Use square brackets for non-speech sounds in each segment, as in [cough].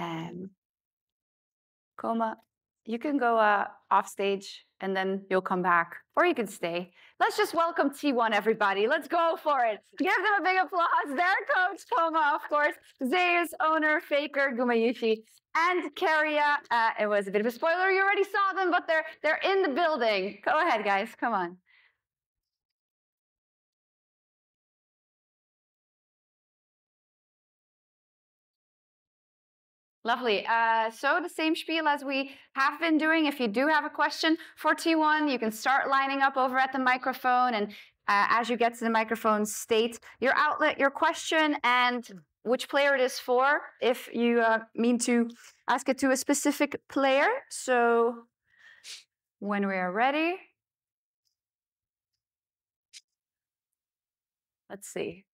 Um, Coma, you can go uh, off stage and then you'll come back, or you can stay. Let's just welcome T1, everybody. Let's go for it. [laughs] Give them a big applause. Their coach, Koma, of course, Zeus, owner, Faker, Gumayushi, and Karia. Uh, it was a bit of a spoiler. You already saw them, but they're, they're in the building. Go ahead, guys. Come on. Lovely. Uh, so the same spiel as we have been doing. If you do have a question for T1, you can start lining up over at the microphone. And uh, as you get to the microphone, state your outlet, your question, and which player it is for if you uh, mean to ask it to a specific player. So when we are ready, let's see.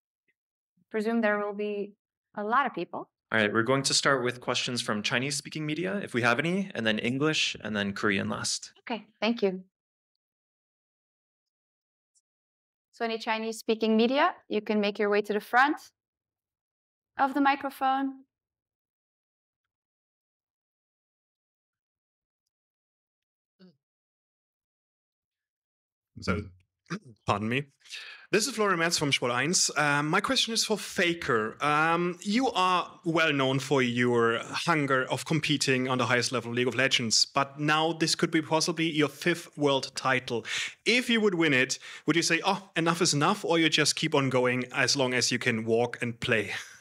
presume there will be a lot of people. All right, we're going to start with questions from Chinese speaking media, if we have any, and then English, and then Korean last. Okay, thank you. So, any Chinese speaking media, you can make your way to the front of the microphone. So, [clears throat] pardon me. This is Florian Metz from Sport 1. Um, uh, my question is for Faker. Um, you are well known for your hunger of competing on the highest level of League of Legends, but now this could be possibly your fifth world title. If you would win it, would you say, oh, enough is enough, or you just keep on going as long as you can walk and play? [laughs]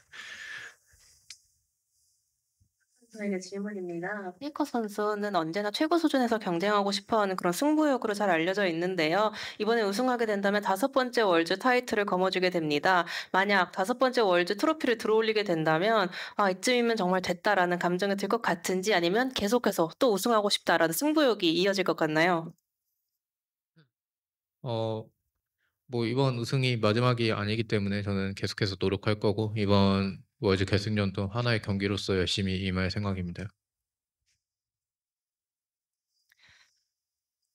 선 저에게 음. 질문입니다. 페이커 선수는 언제나 최고 수준에서 경쟁하고 싶어하는 그런 승부욕으로 잘 알려져 있는데요. 이번에 우승하게 된다면 다섯 번째 월드 타이틀을 거머쥐게 됩니다. 만약 다섯 번째 월드 트로피를 들어올리게 된다면 아 이쯤이면 정말 됐다라는 감정이 들 것 같은지 아니면 계속해서 또 우승하고 싶다라는 승부욕이 이어질 것 같나요? 어, 뭐 이번 우승이 마지막이 아니기 때문에 저는 계속해서 노력할 거고 이번 월드 결승전도 하나의 경기로서 열심히 임할 생각입니다.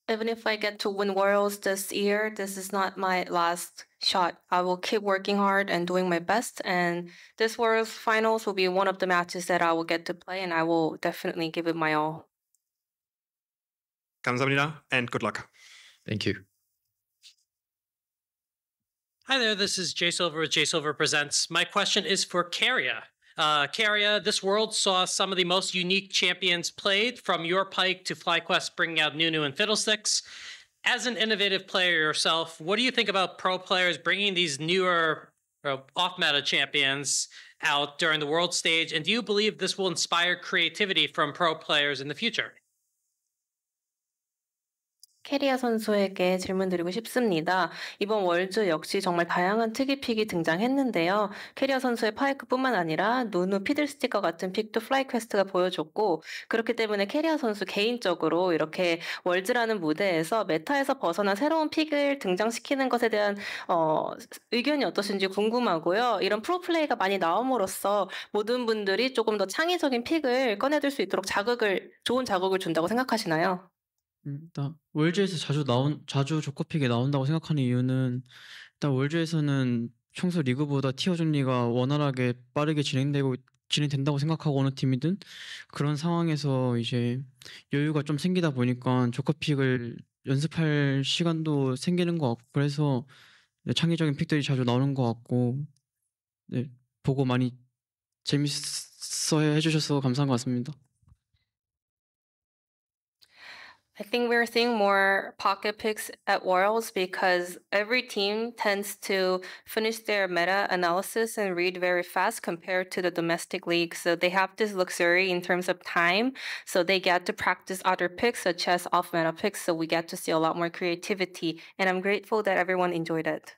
even if I get to win worlds this year, this is not my last shot. I will keep working hard and doing my best. And this world's finals will be one of the matches that I will get to play, and I will definitely give it my all. 감사합니다, and good luck. Thank you. Hi there, this is Jay Silver with Jay Silver Presents. My question is for Caria. Uh, Caria, this world saw some of the most unique champions played from your pike to FlyQuest bringing out Nunu and Fiddlesticks. As an innovative player yourself, what do you think about pro players bringing these newer uh, off meta champions out during the world stage? And do you believe this will inspire creativity from pro players in the future? 캐리아 선수에게 질문드리고 싶습니다. 이번 월드 역시 정말 다양한 특이픽이 등장했는데요. 캐리아 선수의 파이크뿐만 아니라 누누 피들스틱과 같은 픽도 플라이퀘스트가 보여줬고 그렇기 때문에 캐리아 선수 개인적으로 이렇게 월드라는 무대에서 메타에서 벗어난 새로운 픽을 등장시키는 것에 대한 어, 의견이 어떠신지 궁금하고요. 이런 프로플레이가 많이 나옴으로써 모든 분들이 조금 더 창의적인 픽을 꺼내들 수 있도록 자극을 좋은 자극을 준다고 생각하시나요? 음, 일단 월즈에서 자주 나온 자주 조커픽이 나온다고 생각하는 이유는 일단 월즈에서는 평소 리그보다 티어 정리가 원활하게 빠르게 진행되고 진행된다고 생각하고 어느 팀이든 그런 상황에서 이제 여유가 좀 생기다 보니까 조커픽을 연습할 시간도 생기는 것 같고 그래서 창의적인 픽들이 자주 나오는 것 같고 네, 보고 많이 재밌어 해주셔서 감사한 것 같습니다. I think we're seeing more pocket picks at Worlds because every team tends to finish their meta analysis and read very fast compared to the domestic league. So they have this luxury in terms of time. So they get to practice other picks such as off meta picks. So we get to see a lot more creativity. And I'm grateful that everyone enjoyed it.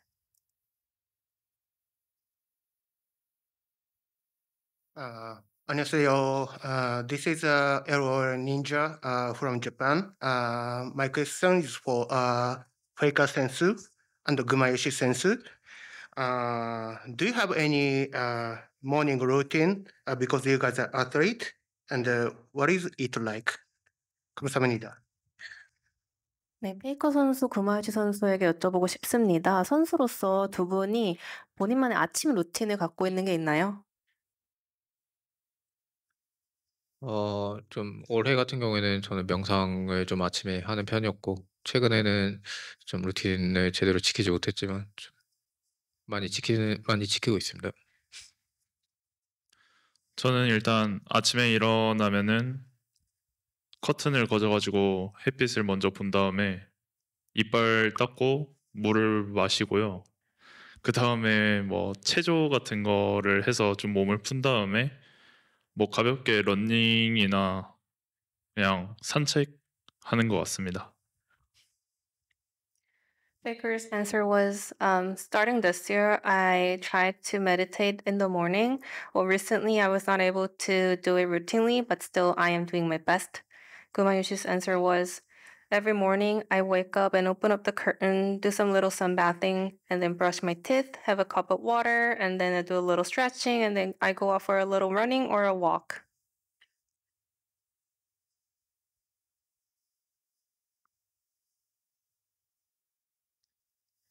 Uh, 안녕하세요. Uh, this is uh, Error Ninja uh, from Japan. Uh, my question is for uh, Faker Sensu and Gumayoshi Sensu. Uh, do you have any uh, morning routine uh, because you guys are athlete? And uh, what is it like? 감사합니다. 네, 페이커 선수, 구마유치 선수에게 여쭤보고 싶습니다. 선수로서 두 분이 본인만의 아침 루틴을 갖고 있는 게 있나요? 어좀 올해 같은 경우에는 저는 명상을 좀 아침에 하는 편이었고 최근에는 좀 루틴을 제대로 지키지 못했지만 좀 많이 음. 지키는 많이 지키고 있습니다. 저는 일단 아침에 일어나면은 커튼을 거져 가지고 햇빛을 먼저 본 다음에 이빨 닦고 물을 마시고요. 그다음에 뭐 체조 같은 거를 해서 좀 몸을 푼 다음에 뭐 가볍게 러닝이나 그냥 산책하는 것 같습니다. Baker's answer was um, starting this year, I tried to meditate in the morning. Well, recently I was not able to do it routinely, but still I am doing my best. Kumayoshi's answer was Every morning, I wake up and open up the curtain, do some little sunbathing, and then brush my teeth, have a cup of water, and then I do a little stretching, and then I go out for a little running or a walk.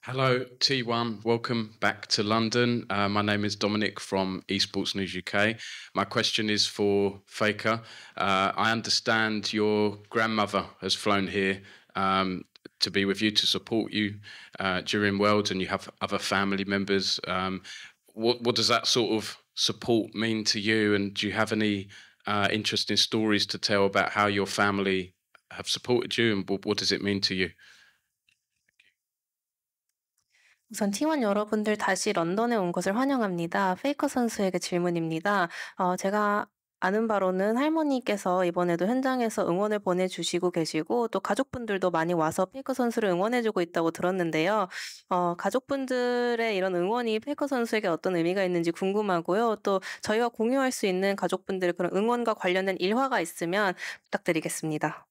Hello, T1. Welcome back to London. Uh, my name is Dominic from Esports News UK. My question is for Faker. Uh, I understand your grandmother has flown here um, to be with you to support you uh, during Worlds, and you have other family members. Um, what, what does that sort of support mean to you? And do you have any uh, interesting stories to tell about how your family have supported you, and what, what does it mean to you? 우선 팀원 여러분들 다시 런던에 온 것을 환영합니다. 페이커 선수에게 질문입니다. 어, 제가 아는 바로는 할머니께서 이번에도 현장에서 응원을 보내주시고 계시고 또 가족분들도 많이 와서 페이커 선수를 응원해주고 있다고 들었는데요. 어, 가족분들의 이런 응원이 페이커 선수에게 어떤 의미가 있는지 궁금하고요. 또 저희와 공유할 수 있는 가족분들의 그런 응원과 관련된 일화가 있으면 부탁드리겠습니다.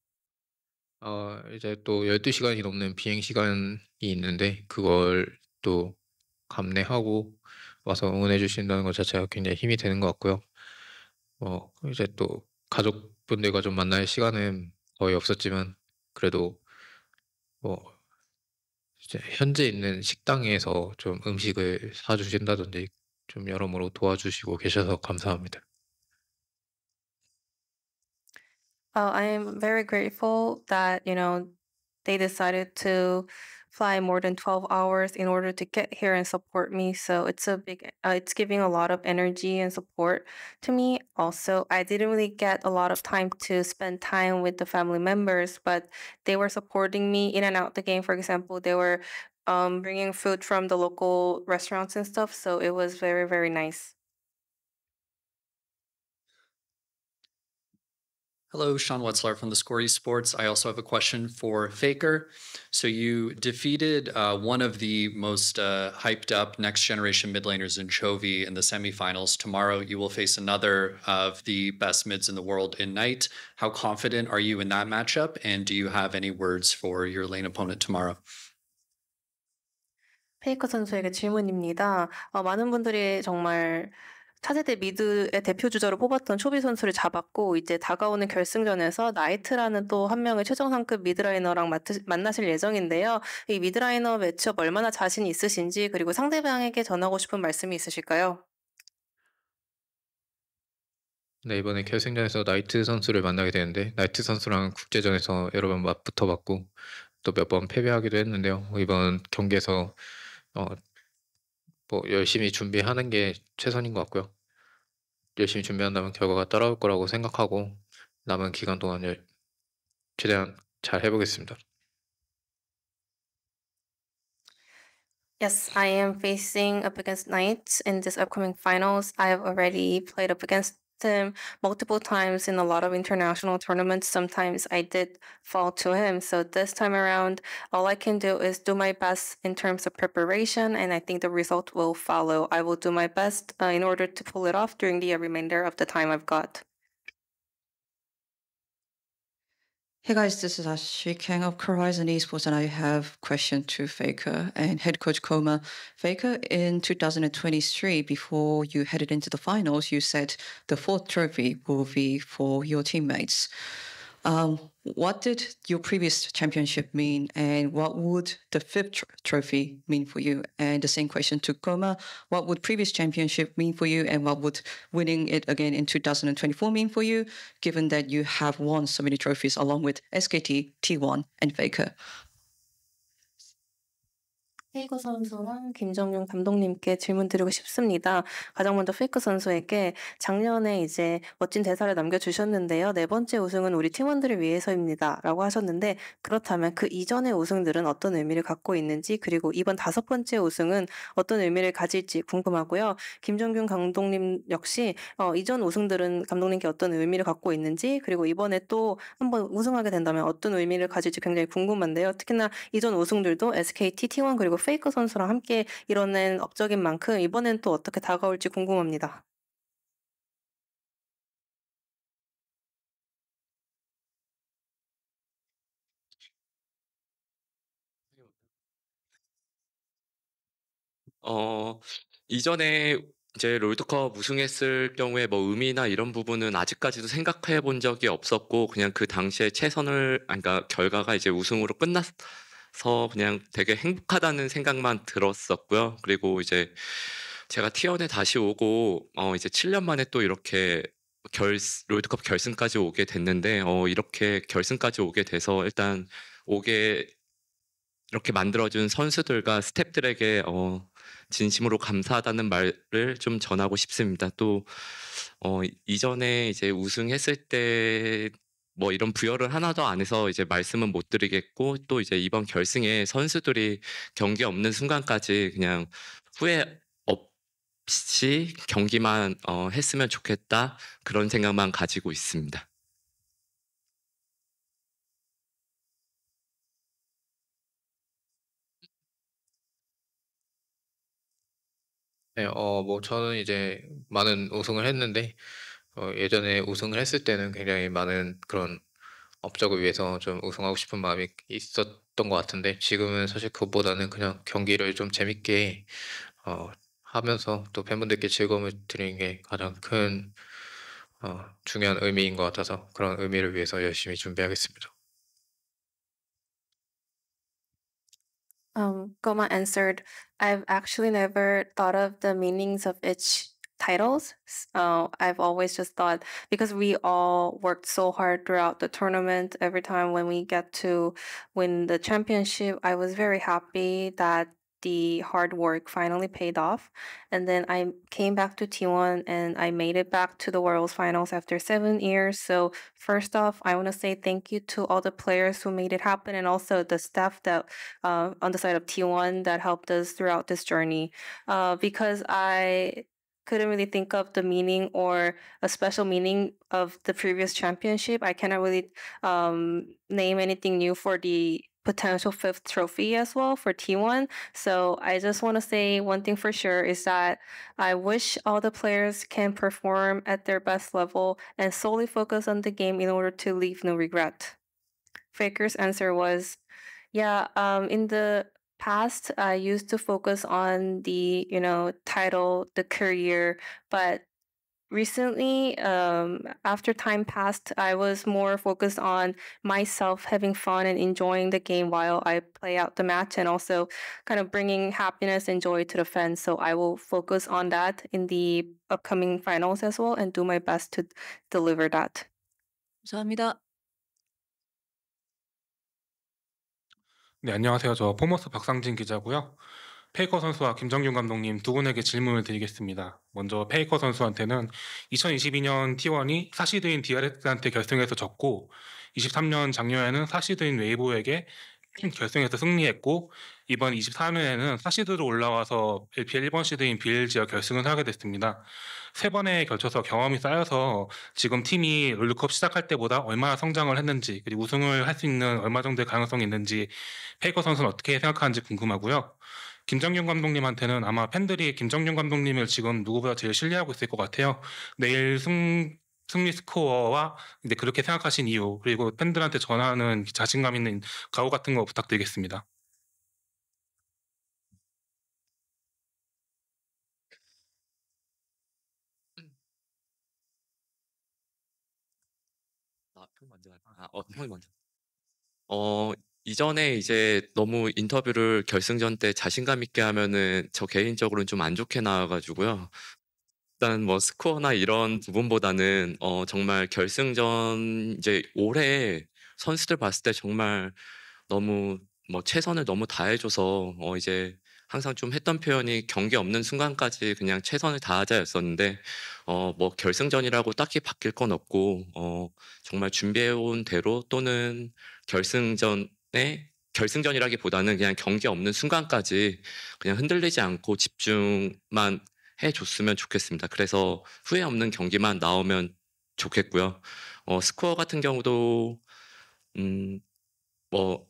어, 이제 또 12시간이 넘는 비행 시간이 있는데 그걸 또 감내하고 와서 응원해 주신다는 것 자체가 굉장히 힘이 되는 것 같고요. 어, 이제 또 가족분들과 좀 만날 시간은 거의 없었지만 그래도 뭐 이제 현재 있는 식당에서 좀 음식을 사주신다든지 좀 여러모로 도와주시고 계셔서 감사합니다. Oh, I am very grateful that, you know, they decided to fly more than 12 hours in order to get here and support me. So it's a big, uh, it's giving a lot of energy and support to me. Also, I didn't really get a lot of time to spend time with the family members, but they were supporting me in and out the game. For example, they were um, bringing food from the local restaurants and stuff. So it was very, very nice. Hello, Sean Wetzlar from the Score Esports. I also have a question for Faker. So you defeated uh, one of the most uh, hyped up next generation mid laners in Chovy in the semifinals. Tomorrow you will face another of the best mids in the world in Knight. How confident are you in that matchup? And do you have any words for your lane opponent tomorrow? 페이커 선수에게 질문입니다. 어, 많은 분들이 정말 차세대 미드의 대표 주자로 뽑았던 초비 선수를 잡았고 이제 다가오는 결승전에서 나이트라는 또 한 명의 최정 상급 미드라이너랑 마트, 만나실 예정인데요. 이 미드라이너 매치업 얼마나 자신 있으신지 그리고 상대방에게 전하고 싶은 말씀이 있으실까요? 네, 이번에 결승전에서 나이트 선수를 만나게 되는데 나이트 선수랑 국제전에서 여러 번 맞붙어 봤고 또 몇 번 패배하기도 했는데요. 이번 경기에서 어, 뭐 열심히 준비하는 게 최선인 것 같고요. 열심히 준비한다면 결과가 따라올 거라고 생각하고 남은 기간 동안 열, 최대한 잘 해보겠습니다. Yes, I am facing up against Knights in this upcoming finals. I have already played up against him multiple times in a lot of international tournaments. Sometimes I did fall to him. So this time around, all I can do is do my best in terms of preparation, and I think the result will follow. I will do my best uh, in order to pull it off during the remainder of the time I've got. Hey guys, this is Ashi Kang of Horizon Esports, and I have a question to Faker and head coach Koma. Faker, in 2023, before you headed into the finals, you said the fourth trophy will be for your teammates. Um, what did your previous championship mean, and what would the fifth tr trophy mean for you? And the same question to Koma: What would previous championship mean for you, and what would winning it again in 2024 mean for you, given that you have won so many trophies along with SKT, T1, and Faker? 페이커 선수랑 김정용 감독님께 질문드리고 싶습니다. 가장 먼저 페이커 선수에게 작년에 이제 멋진 대사를 남겨주셨는데요. 네 번째 우승은 우리 팀원들을 위해서입니다. 라고 하셨는데 그렇다면 그 이전의 우승들은 어떤 의미를 갖고 있는지 그리고 이번 다섯 번째 우승은 어떤 의미를 가질지 궁금하고요. 김정균 감독님 역시 어, 이전 우승들은 감독님께 어떤 의미를 갖고 있는지 그리고 이번에 또 한번 우승하게 된다면 어떤 의미를 가질지 굉장히 궁금한데요. 특히나 이전 우승들도 SKT, T1 그리고 페이커 선수랑 함께 이뤄낸 업적인 만큼 이번엔 또 어떻게 다가올지 궁금합니다. 어, 이전에 이제 롤드컵 우승했을 경우에 뭐 의미나 이런 부분은 아직까지도 생각해 본 적이 없었고 그냥 그 당시에 최선을 그러니까 결과가 이제 우승으로 끝났 서 그냥 되게 행복하다는 생각만 들었었고요. 그리고 이제 제가 티원에 다시 오고 어 이제 7년 만에 또 이렇게 결 롤드컵 결승까지 오게 됐는데 어 이렇게 결승까지 오게 돼서 일단 오게 이렇게 만들어준 선수들과 스탭들에게 어 진심으로 감사하다는 말을 좀 전하고 싶습니다. 또 어, 이전에 이제 우승했을 때뭐 이런 부여를 하나도 안 해서 이제 말씀은 못 드리겠고 또 이제 이번 결승에 선수들이 경기 없는 순간까지 그냥 후회 없이 경기만 어, 했으면 좋겠다 그런 생각만 가지고 있습니다. 네, 어, 뭐 저는 이제 많은 우승을 했는데 어, 예전에 우승을 했을 때는 굉장히 많은 그런 업적을 위해서 좀 우승하고 싶은 마음이 있었던 것 같은데 지금은 사실 그것보다는 그냥 경기를 좀 재밌게 어, 하면서 또 팬분들께 즐거움을 드리는 게 가장 큰 어, 중요한 의미인 것 같아서 그런 의미를 위해서 열심히 준비하겠습니다. Um, Goma answered, I've actually never thought of the meanings of each titles. So uh, I've always just thought because we all worked so hard throughout the tournament, every time when we get to win the championship, I was very happy that the hard work finally paid off. And then I came back to T1 and I made it back to the Worlds Finals after seven years. So, first off, I want to say thank you to all the players who made it happen and also the staff that uh, on the side of T1 that helped us throughout this journey. Uh, because I couldn't really think of the meaning or a special meaning of the previous championship. I cannot really um, name anything new for the potential fifth trophy as well for T1. So I just want to say one thing for sure is that I wish all the players can perform at their best level and solely focus on the game in order to leave no regret. Faker's answer was, yeah, um, in the past I used to focus on the, you know, title, the career, but recently um, after time passed i was more focused on myself having fun and enjoying the game while i play out the match and also kind of bringing happiness and joy to the fans so i will focus on that in the upcoming finals as well and do my best to deliver that 감사합니다. 네, 안녕하세요. 저 포머스 박상진 기자고요. 페이커 선수와 김정균 감독님 두 분에게 질문을 드리겠습니다. 먼저 페이커 선수한테는 2022년 T1이 사시드인 디아렉스한테 결승에서 졌고 23년 작년에는 사시드인 웨이보에게 [clears throat] 결승에서 승리했고 이번 24년에는 사시드로 올라와서 LPL 1번 시드인 b l 와 결승을 하게 됐습니다. 세 번에 걸쳐서 경험이 쌓여서 지금 팀이 롤드컵 시작할 때보다 얼마나 성장을 했는지 그리고 우승을 할 수 있는 얼마 정도의 가능성이 있는지 페이커 선수는 어떻게 생각하는지 궁금하고요. 김정윤 감독님한테는 아마 팬들이 김정윤 감독님을 지금 누구보다 제일 신뢰하고 있을 것 같아요. 내일 승 승리 스코어와 이제 그렇게 생각하신 이유 그리고 팬들한테 전하는 자신감 있는 각오 같은 거 부탁드리겠습니다. 아, 어, 형이 먼저. 어, 이전에 이제 너무 인터뷰를 결승전 때 자신감 있게 하면은 저 개인적으로는 좀 안 좋게 나와가지고요. 일단 뭐 스코어나 이런 부분보다는 어, 정말 결승전 이제 올해 선수들 봤을 때 정말 너무 뭐 최선을 너무 다해줘서 어, 이제 항상 좀 했던 표현이 경기 없는 순간까지 그냥 최선을 다하자였었는데 어, 뭐 결승전이라고 딱히 바뀔 건 없고 어, 정말 준비해온 대로 또는 결승전에 결승전이라기보다는 그냥 경기 없는 순간까지 그냥 흔들리지 않고 집중만 해줬으면 좋겠습니다. 그래서 후회 없는 경기만 나오면 좋겠고요. 어, 스코어 같은 경우도 음, 뭐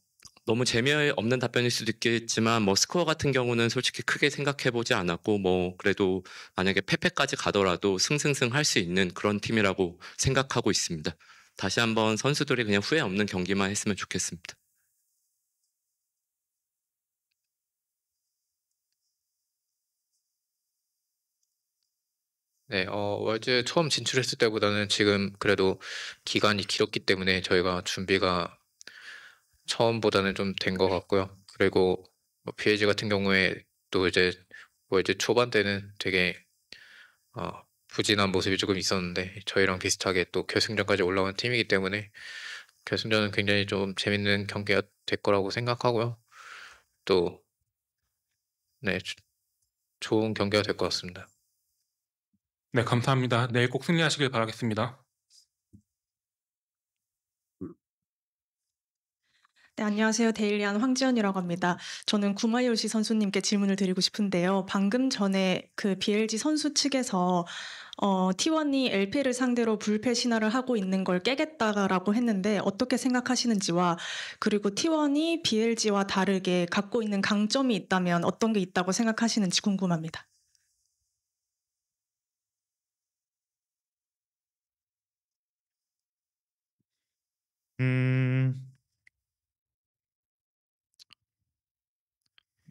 너무 재미없는 답변일 수도 있겠지만 뭐 스코어 같은 경우는 솔직히 크게 생각해 보지 않았고 뭐 그래도 만약에 패패까지 가더라도 승승승 할 수 있는 그런 팀이라고 생각하고 있습니다. 다시 한번 선수들이 그냥 후회 없는 경기만 했으면 좋겠습니다. 네, 어, 월즈 처음 진출했을 때보다는 지금 그래도 기간이 길었기 때문에 저희가 준비가 처음보다는 좀 된 것 같고요. 그리고 뭐 PAG 같은 경우에 또 이제 뭐 이제 초반 때는 되게 어, 부진한 모습이 조금 있었는데 저희랑 비슷하게 또 결승전까지 올라온 팀이기 때문에 결승전은 굉장히 좀 재밌는 경기가 될 거라고 생각하고요. 또 네, 좋은 경기가 될 것 같습니다. 네, 감사합니다. 내일 꼭 승리하시길 바라겠습니다. 네, 안녕하세요. 데일리안 황지연이라고 합니다. 저는 구마요시 선수님께 질문을 드리고 싶은데요. 방금 전에 그 BLG 선수 측에서 어, T1이 l p 를 상대로 불패 신화를 하고 있는 걸 깨겠다라고 했는데 어떻게 생각하시는지와 그리고 T1이 BLG와 다르게 갖고 있는 강점이 있다면 어떤 게 있다고 생각하시는지 궁금합니다.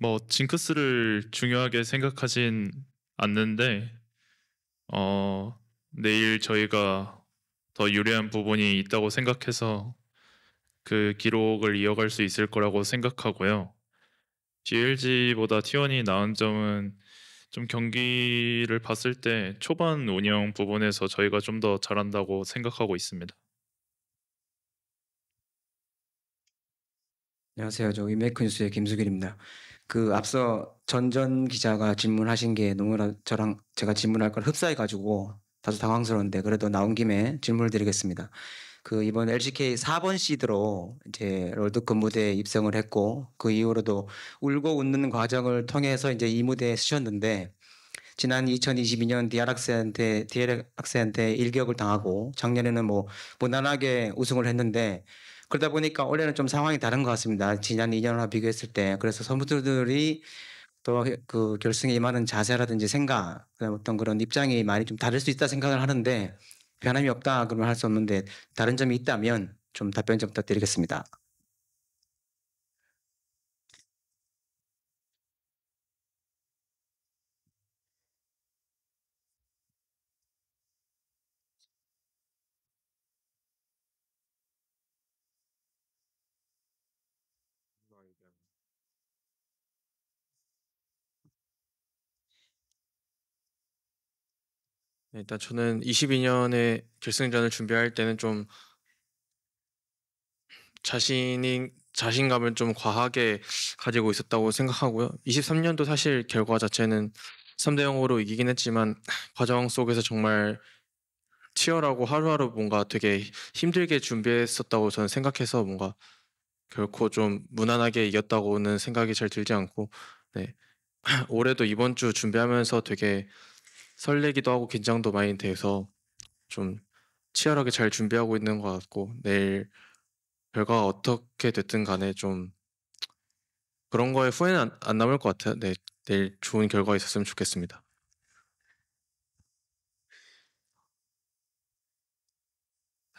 뭐 징크스를 중요하게 생각하진 않는데 어 내일 저희가 더 유리한 부분이 있다고 생각해서 그 기록을 이어갈 수 있을 거라고 생각하고요. DLG보다 T1이 나은 점은 좀 경기를 봤을 때 초반 운영 부분에서 저희가 좀 더 잘한다고 생각하고 있습니다. 안녕하세요. 저위메크 뉴스의 김수길입니다. 그 앞서 전 전 기자가 질문하신 게 너무나 저랑 제가 질문할 걸 흡사해 가지고 다소 당황스러운데 그래도 나온 김에 질문을 드리겠습니다. 그 이번 LCK 4번 시드로 이제 롤드컵 무대에 입성을 했고 그 이후로도 울고 웃는 과정을 통해서 이제 이 무대에 서셨는데 지난 2022년 디아락스한테 디아락스한테 일격을 당하고 작년에는 뭐 무난하게 우승을 했는데 그러다 보니까 올해는 좀 상황이 다른 것 같습니다. 지난 2년과 비교했을 때. 그래서 선수들이 또 그 결승에 임하는 자세라든지 생각, 그다음 어떤 그런 입장이 많이 좀 다를 수 있다 생각을 하는데 변함이 없다 그러면 할 수 없는데 다른 점이 있다면 좀 답변 좀 부탁드리겠습니다. 일단 저는 22년에 결승전을 준비할 때는 좀 자신이 자신감을 좀 과하게 가지고 있었다고 생각하고요. 23년도 사실 결과 자체는 3대 0으로 이기긴 했지만 과정 속에서 정말 치열하고 하루하루 뭔가 되게 힘들게 준비했었다고 저는 생각해서 뭔가 결코 좀 무난하게 이겼다고는 생각이 잘 들지 않고 네. [clears throat] 올해도 이번 주 준비하면서 되게 설레기도 하고 긴장도 많이 돼서 좀 치열하게 잘 준비하고 있는 것 같고 내일 결과가 어떻게 됐든 간에 좀 그런 거에 후회는 안, 안 남을 것 같아요. 네, 내일 좋은 결과 있었으면 좋겠습니다.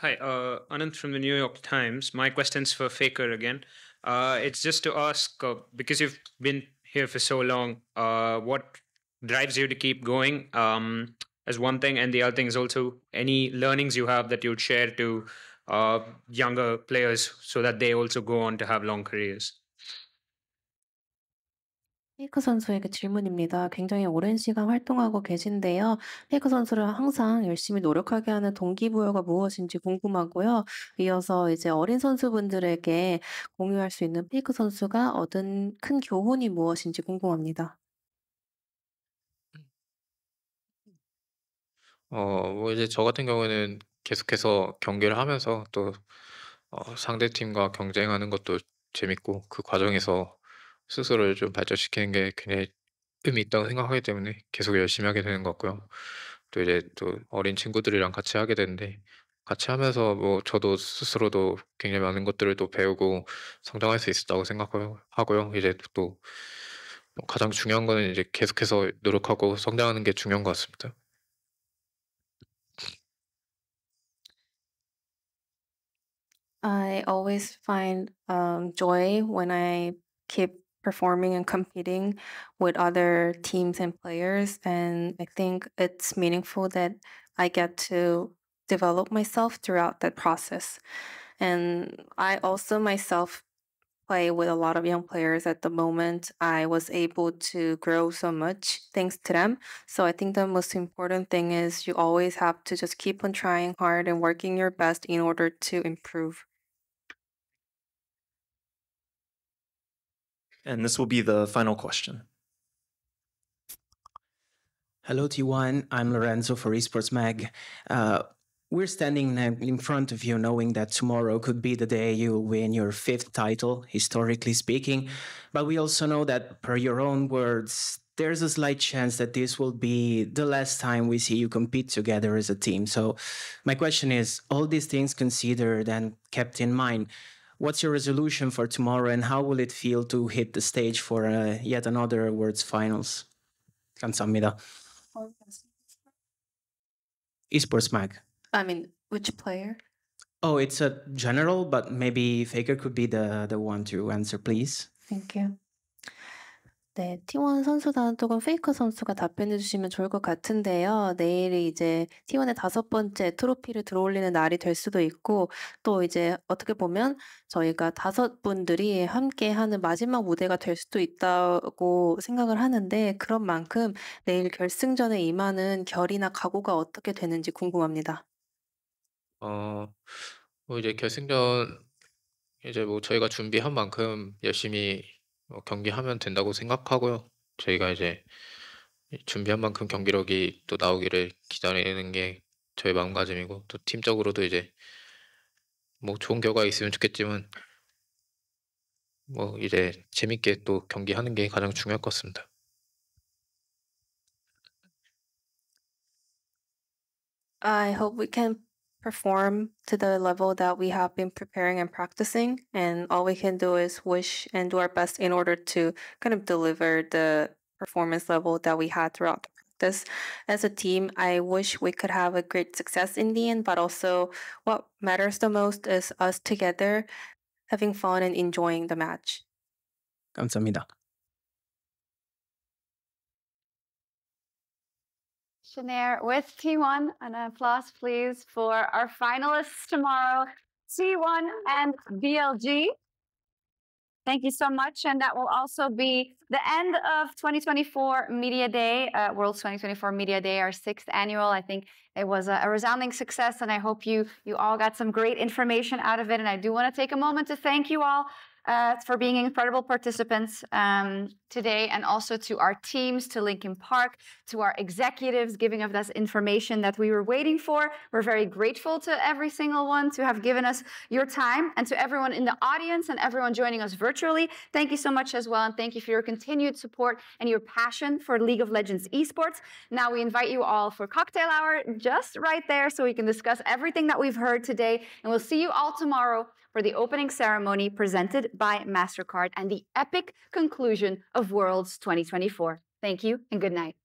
Hi, uh, Anand from the New York Times. My question's for Faker again. Uh, it's just to ask uh, because you've been here for so long, uh, what drives you to keep going um, as one thing, and the other thing is also any learnings you have that you'd share to uh, younger players so that they also go on to have long careers. 페이커 선수에게 질문입니다. 굉장히 오랜 시간 활동하고 계신데요. 페이커 선수를 항상 열심히 노력하게 하는 동기부여가 무엇인지 궁금하고요. 이어서 이제 어린 선수분들에게 공유할 수 있는 페이커 선수가 얻은 큰 교훈이 무엇인지 궁금합니다. 어뭐 이제 저 같은 경우에는 계속해서 경기를 하면서 또어 상대팀과 경쟁하는 것도 재밌고 그 과정에서 스스로를 좀 발전시키는 게 굉장히 의미 있다고 생각하기 때문에 계속 열심히 하게 되는 것 같고요. 또 이제 또 어린 친구들이랑 같이 하게 되는데 같이 하면서 뭐 저도 스스로도 굉장히 많은 것들을 또 배우고 성장할 수 있었다고 생각하고 하고요. 이제 또 가장 중요한 거는 이제 계속해서 노력하고 성장하는 게 중요한 것 같습니다. I always find um, joy when I keep performing and competing with other teams and players. And I think it's meaningful that I get to develop myself throughout that process. And I also myself play with a lot of young players at the moment. I was able to grow so much thanks to them. So I think the most important thing is you always have to just keep on trying hard and working your best in order to improve. And this will be the final question. Hello, T1. I'm Lorenzo for Esports Mag. Uh, we're standing in front of you knowing that tomorrow could be the day you win your fifth title, historically speaking. But we also know that, per your own words, there's a slight chance that this will be the last time we see you compete together as a team. So, my question is all these things considered and kept in mind, what's your resolution for tomorrow and how will it feel to hit the stage for uh, yet another Worlds finals? Esports Mag. I mean, which player? Oh, it's a general, but maybe Faker could be the, the one to answer, please. Thank you. 네. T1 선수단 혹은 페이커 선수가 답변해 주시면 좋을 것 같은데요. 내일이 이제 T1의 다섯 번째 트로피를 들어올리는 날이 될 수도 있고 또 이제 어떻게 보면 저희가 다섯 분들이 함께하는 마지막 무대가 될 수도 있다고 생각을 하는데 그런 만큼 내일 결승전에 임하는 결이나 각오가 어떻게 되는지 궁금합니다. 어. 뭐 이제 결승전 이제 뭐 저희가 준비한 만큼 열심히 어, 경기하면 된다고 생각하고요. 저희가 이제 준비한 만큼 경기력이 또 나오기를 기다리는 게저희 마음가짐이고 또 팀적으로도 이제 뭐 좋은 결과 있으면 좋겠지만 뭐 이제 재밌게 또 경기하는 게 가장 중요할 것 같습니다. I hope we can perform to the level that we have been preparing and practicing. And all we can do is wish and do our best in order to kind of deliver the performance level that we had throughout the practice. As a team, I wish we could have a great success in the end, but also what matters the most is us together having fun and enjoying the match. 감사합니다. questionnaire with T1. An applause, please, for our finalists tomorrow, T1 and BLG. Thank you so much. And that will also be the end of 2024 Media Day, uh, World 2024 Media Day, our sixth annual. I think it was a, a, resounding success, and I hope you you all got some great information out of it. And I do want to take a moment to thank you all uh, for being incredible participants um, today and also to our teams, to Linkin Park, to our executives giving us information that we were waiting for. We're very grateful to every single one to have given us your time and to everyone in the audience and everyone joining us virtually. Thank you so much as well. And thank you for your continued support and your passion for League of Legends esports. Now we invite you all for cocktail hour just right there so we can discuss everything that we've heard today. And we'll see you all tomorrow for the opening ceremony presented by MasterCard and the epic conclusion of Worlds 2024. Thank you and good night.